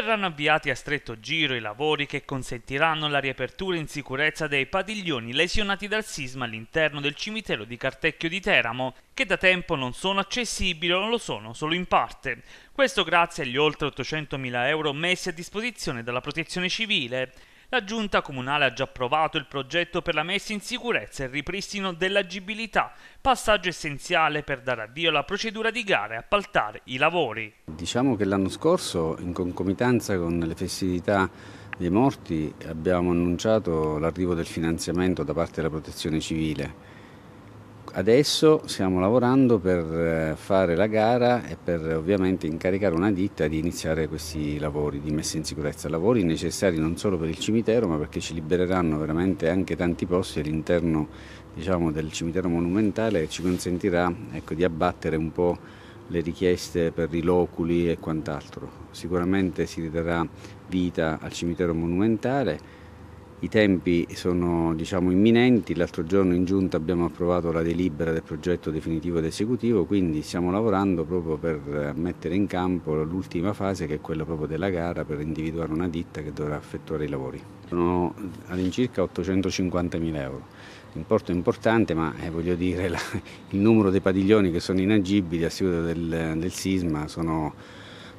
verranno avviati a stretto giro i lavori che consentiranno la riapertura in sicurezza dei padiglioni lesionati dal sisma all'interno del cimitero di Cartecchio di Teramo, che da tempo non sono accessibili o lo sono solo in parte. Questo grazie agli oltre 800.000 euro messi a disposizione dalla protezione civile. La giunta comunale ha già approvato il progetto per la messa in sicurezza e il ripristino dell'agibilità, passaggio essenziale per dare avvio alla procedura di gara e appaltare i lavori. Diciamo che l'anno scorso, in concomitanza con le festività dei morti, abbiamo annunciato l'arrivo del finanziamento da parte della Protezione Civile Adesso stiamo lavorando per eh, fare la gara e per ovviamente incaricare una ditta di iniziare questi lavori di messa in sicurezza, lavori necessari non solo per il cimitero ma perché ci libereranno veramente anche tanti posti all'interno diciamo, del cimitero monumentale e ci consentirà ecco, di abbattere un po' le richieste per i loculi e quant'altro. Sicuramente si ridarà vita al cimitero monumentale i tempi sono diciamo, imminenti, l'altro giorno in giunta abbiamo approvato la delibera del progetto definitivo ed esecutivo, quindi stiamo lavorando proprio per eh, mettere in campo l'ultima fase che è quella proprio della gara per individuare una ditta che dovrà effettuare i lavori. Sono all'incirca 850.000 euro, importo importante ma eh, voglio dire la, il numero dei padiglioni che sono inagibili a seguito del, del sisma sono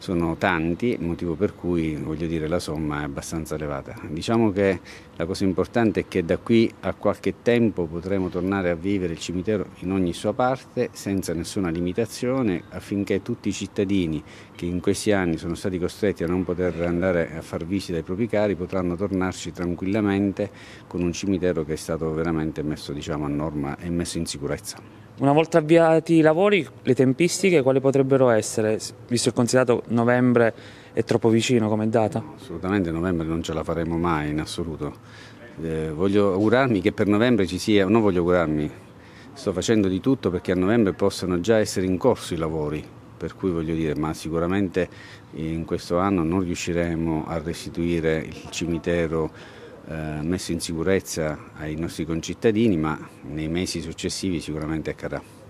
sono tanti, motivo per cui voglio dire la somma è abbastanza elevata. Diciamo che la cosa importante è che da qui a qualche tempo potremo tornare a vivere il cimitero in ogni sua parte senza nessuna limitazione affinché tutti i cittadini che in questi anni sono stati costretti a non poter andare a far visita ai propri cari potranno tornarci tranquillamente con un cimitero che è stato veramente messo diciamo, a norma e messo in sicurezza. Una volta avviati i lavori, le tempistiche quali potrebbero essere, visto e considerato novembre è troppo vicino come data? assolutamente novembre non ce la faremo mai in assoluto. Eh, voglio augurarmi che per novembre ci sia, non voglio augurarmi, sto facendo di tutto perché a novembre possano già essere in corso i lavori, per cui voglio dire, ma sicuramente in questo anno non riusciremo a restituire il cimitero eh, messo in sicurezza ai nostri concittadini, ma nei mesi successivi sicuramente accadrà.